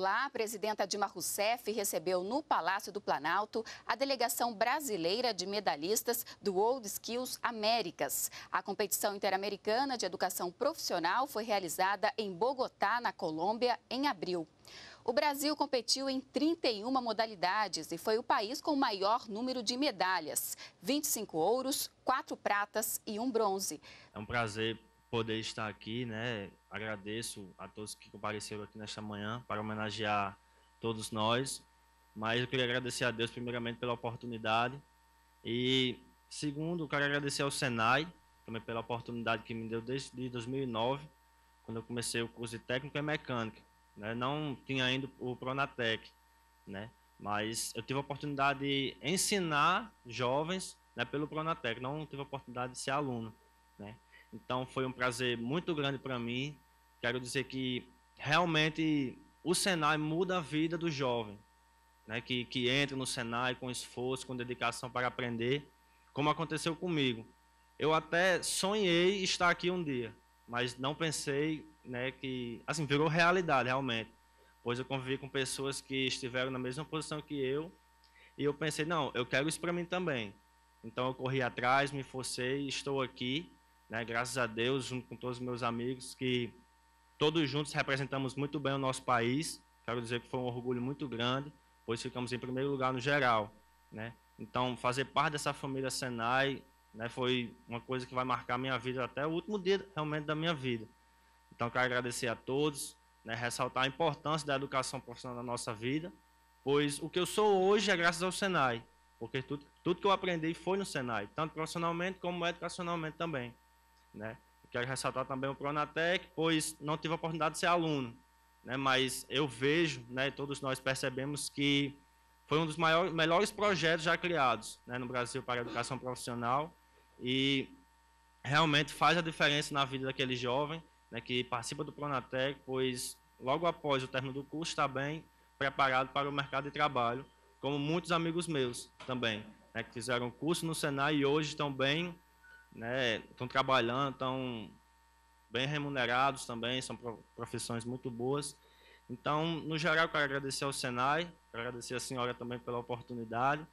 Lá, a presidenta Dilma Rousseff recebeu no Palácio do Planalto a delegação brasileira de medalhistas do Old Skills Américas. A competição interamericana de educação profissional foi realizada em Bogotá, na Colômbia, em abril. O Brasil competiu em 31 modalidades e foi o país com o maior número de medalhas: 25 ouros, 4 pratas e 1 bronze. É um prazer poder estar aqui, né? Agradeço a todos que compareceram aqui nesta manhã para homenagear todos nós. Mas eu queria agradecer a Deus primeiramente pela oportunidade e segundo, quero agradecer ao Senai também pela oportunidade que me deu desde 2009, quando eu comecei o curso de técnico e mecânica, né? Não tinha ainda o Pronatec, né? Mas eu tive a oportunidade de ensinar jovens, né, pelo Pronatec, não tive a oportunidade de ser aluno, né? Então foi um prazer muito grande para mim. Quero dizer que realmente o Senai muda a vida do jovem, né? Que, que entra no Senai com esforço, com dedicação para aprender, como aconteceu comigo. Eu até sonhei estar aqui um dia, mas não pensei, né? Que assim virou realidade realmente, pois eu convivi com pessoas que estiveram na mesma posição que eu e eu pensei não, eu quero isso para mim também. Então eu corri atrás, me forcei, estou aqui né? Graças a Deus, junto com todos os meus amigos, que todos juntos representamos muito bem o nosso país. Quero dizer que foi um orgulho muito grande, pois ficamos em primeiro lugar no geral. Né? Então, fazer parte dessa família Senai né, foi uma coisa que vai marcar minha vida até o último dia realmente da minha vida. Então, quero agradecer a todos, né, ressaltar a importância da educação profissional na nossa vida, pois o que eu sou hoje é graças ao Senai, porque tudo, tudo que eu aprendi foi no Senai, tanto profissionalmente como educacionalmente também. Né? Quero ressaltar também o Pronatec, pois não tive a oportunidade de ser aluno, né? mas eu vejo, né, todos nós percebemos que foi um dos maiores, melhores projetos já criados né, no Brasil para a educação profissional e realmente faz a diferença na vida daquele jovem né, que participa do Pronatec, pois logo após o término do curso está bem preparado para o mercado de trabalho, como muitos amigos meus também, né, que fizeram curso no Senai e hoje estão bem estão né, trabalhando, estão bem remunerados também, são profissões muito boas. Então, no geral, quero agradecer ao Senai, agradecer à senhora também pela oportunidade,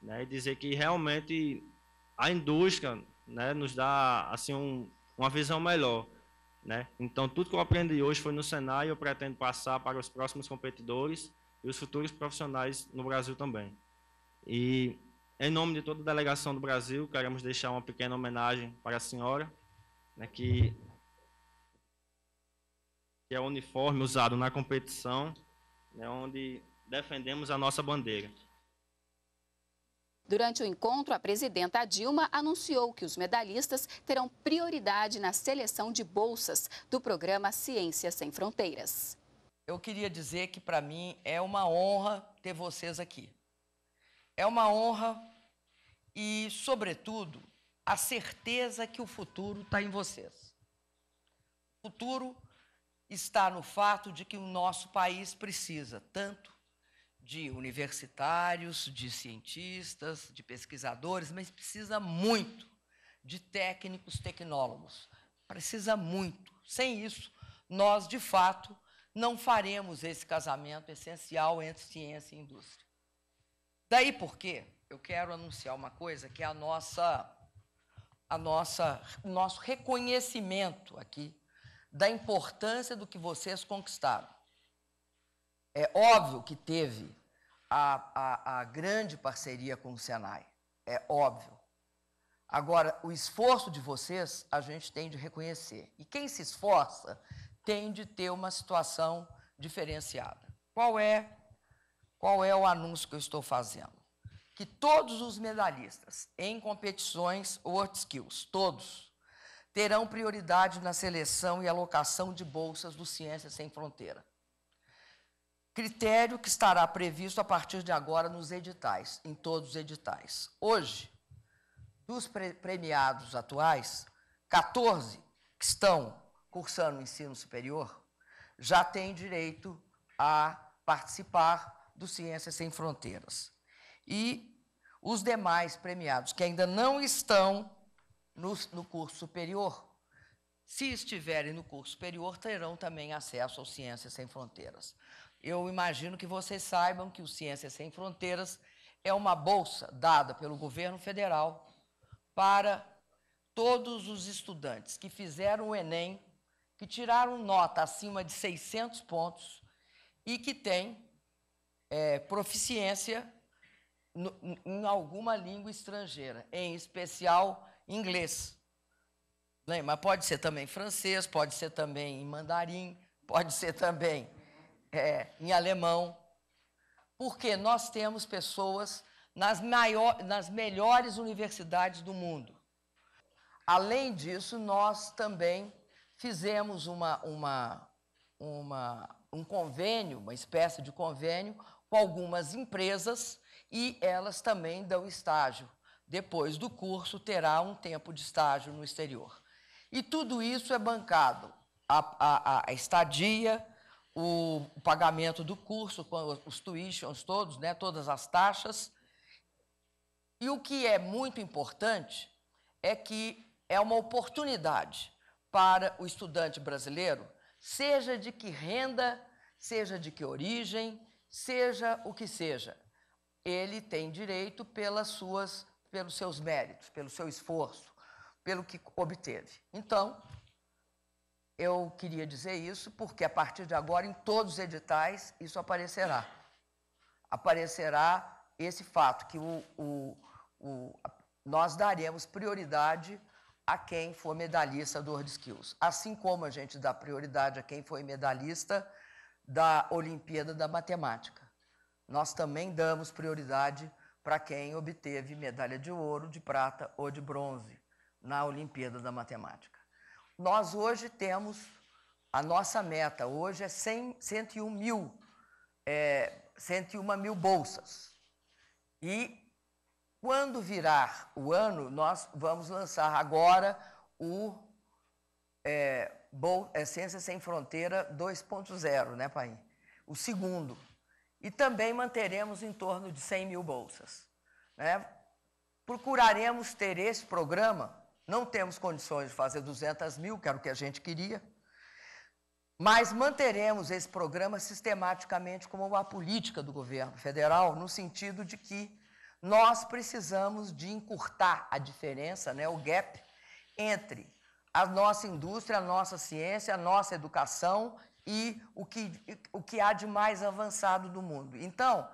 né, e dizer que realmente a indústria né, nos dá assim um, uma visão melhor. Né? Então, tudo que eu aprendi hoje foi no Senai e eu pretendo passar para os próximos competidores e os futuros profissionais no Brasil também. E em nome de toda a delegação do Brasil, queremos deixar uma pequena homenagem para a senhora, né, que, que é o uniforme usado na competição, né, onde defendemos a nossa bandeira. Durante o encontro, a presidenta Dilma anunciou que os medalhistas terão prioridade na seleção de bolsas do programa Ciências Sem Fronteiras. Eu queria dizer que para mim é uma honra ter vocês aqui. É uma honra e, sobretudo, a certeza que o futuro está em vocês. O futuro está no fato de que o nosso país precisa tanto de universitários, de cientistas, de pesquisadores, mas precisa muito de técnicos, tecnólogos. Precisa muito. Sem isso, nós, de fato, não faremos esse casamento essencial entre ciência e indústria. Daí porque eu quero anunciar uma coisa que é a nossa, a nossa, o nosso reconhecimento aqui da importância do que vocês conquistaram. É óbvio que teve a, a, a grande parceria com o Senai, é óbvio. Agora, o esforço de vocês a gente tem de reconhecer. E quem se esforça tem de ter uma situação diferenciada. Qual é, qual é o anúncio que eu estou fazendo? que todos os medalhistas em competições World Skills, todos, terão prioridade na seleção e alocação de bolsas do Ciências Sem Fronteira. Critério que estará previsto a partir de agora nos editais, em todos os editais. Hoje, dos pre premiados atuais, 14 que estão cursando o ensino superior já têm direito a participar do Ciências Sem Fronteiras e os demais premiados que ainda não estão no, no curso superior, se estiverem no curso superior, terão também acesso ao Ciências Sem Fronteiras. Eu imagino que vocês saibam que o Ciências Sem Fronteiras é uma bolsa dada pelo governo federal para todos os estudantes que fizeram o Enem, que tiraram nota acima de 600 pontos e que têm é, proficiência no, em alguma língua estrangeira, em especial inglês. Né? Mas pode ser também francês, pode ser também em mandarim, pode ser também é, em alemão. Porque nós temos pessoas nas, maior, nas melhores universidades do mundo. Além disso, nós também fizemos uma, uma, uma, um convênio, uma espécie de convênio, com algumas empresas e elas também dão estágio. Depois do curso, terá um tempo de estágio no exterior. E tudo isso é bancado. A, a, a estadia, o, o, pagamento do curso, os tuitions todos, né, todas as taxas. E o que é muito importante é que é uma oportunidade para o estudante brasileiro, seja de que renda, seja de que origem, seja o que seja ele tem direito pelas suas, pelos seus méritos, pelo seu esforço, pelo que obteve. Então, eu queria dizer isso porque a partir de agora, em todos os editais, isso aparecerá. Aparecerá esse fato que o, o, o, nós daremos prioridade a quem for medalhista do World Skills, assim como a gente dá prioridade a quem foi medalhista da Olimpíada da Matemática nós também damos prioridade para quem obteve medalha de ouro, de prata ou de bronze na Olimpíada da Matemática. Nós hoje temos, a nossa meta hoje é 100, 101 mil, é, 101 mil bolsas. E quando virar o ano, nós vamos lançar agora o é, Bol, é, Sem Fronteira 2.0, né, Pai? O segundo. E também manteremos em torno de 100 mil bolsas. Né? Procuraremos ter esse programa, não temos condições de fazer 200 mil, que era o que a gente queria, mas manteremos esse programa sistematicamente como uma política do governo federal, no sentido de que nós precisamos de encurtar a diferença, né, o gap, entre a nossa indústria, a nossa ciência, a nossa educação e o que, o que há de mais avançado do mundo. Então,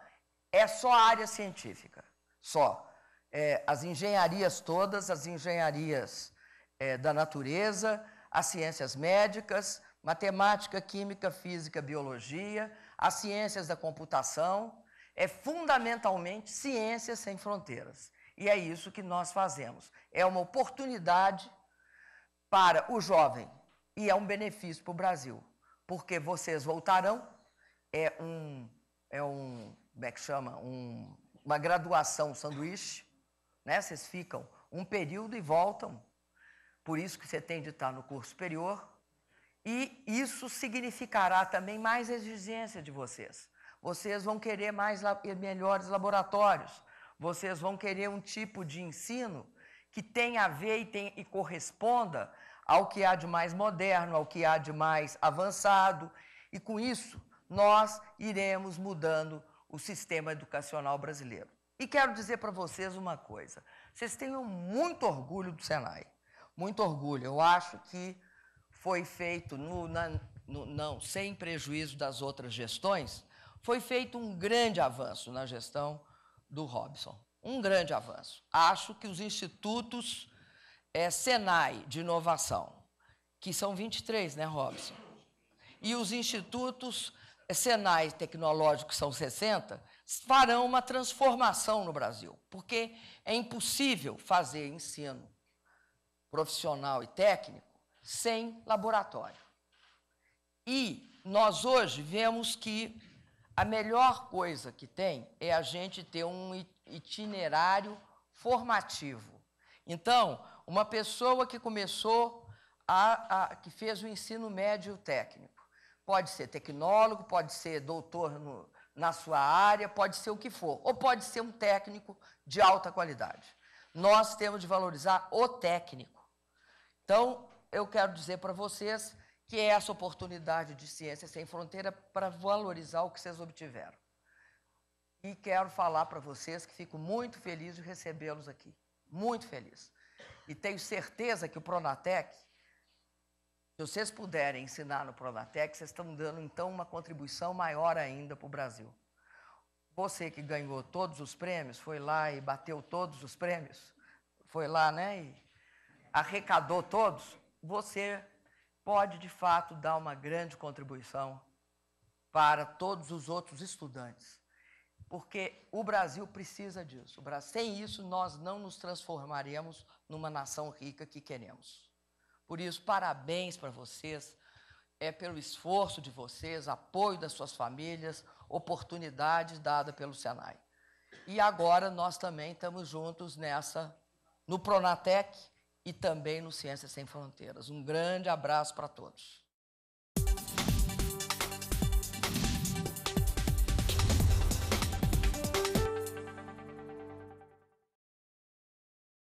é só a área científica, só. É, as engenharias todas, as engenharias é, da natureza, as ciências médicas, matemática, química, física, biologia, as ciências da computação, é fundamentalmente ciências sem fronteiras. E é isso que nós fazemos. É uma oportunidade para o jovem e é um benefício para o Brasil porque vocês voltarão. É um, é um, como é que chama? Um, uma graduação sanduíche, né? Vocês ficam um período e voltam. Por isso que você tem de estar no curso superior. E isso significará também mais exigência de vocês. Vocês vão querer mais melhores laboratórios. Vocês vão querer um tipo de ensino que tenha a ver e, tem, e corresponda ao que há de mais moderno, ao que há de mais avançado, e com isso nós iremos mudando o sistema educacional brasileiro. E quero dizer para vocês uma coisa: vocês tenham muito orgulho do Senai, muito orgulho. Eu acho que foi feito, no, na, no, não, sem prejuízo das outras gestões, foi feito um grande avanço na gestão do Robson. Um grande avanço. Acho que os institutos é, Senai de Inovação, que são 23, né, Robson? E os institutos Senai tecnológicos, são 60, farão uma transformação no Brasil, porque é impossível fazer ensino profissional e técnico sem laboratório. E nós hoje vemos que a melhor coisa que tem é a gente ter um itinerário formativo. Então, uma pessoa que começou a, a que fez o ensino médio técnico. Pode ser tecnólogo, pode ser doutor no, na sua área, pode ser o que for, ou pode ser um técnico de alta qualidade. Nós temos de valorizar o técnico. Então, eu quero dizer para vocês que é essa oportunidade de Ciência Sem Fronteira para valorizar o que vocês obtiveram. E quero falar para vocês que fico muito feliz de recebê-los aqui. Muito feliz. E tenho certeza que o Pronatec, se vocês puderem ensinar no Pronatec, vocês estão dando então uma contribuição maior ainda para o Brasil. Você que ganhou todos os prêmios, foi lá e bateu todos os prêmios, foi lá, né, e arrecadou todos, você pode de fato dar uma grande contribuição para todos os outros estudantes porque o Brasil precisa disso. Sem isso, nós não nos transformaríamos numa nação rica que queremos. Por isso, parabéns para vocês, é pelo esforço de vocês, apoio das suas famílias, oportunidade dada pelo Senai. E agora nós também estamos juntos nessa, no Pronatec e também no Ciências Sem Fronteiras. Um grande abraço para todos.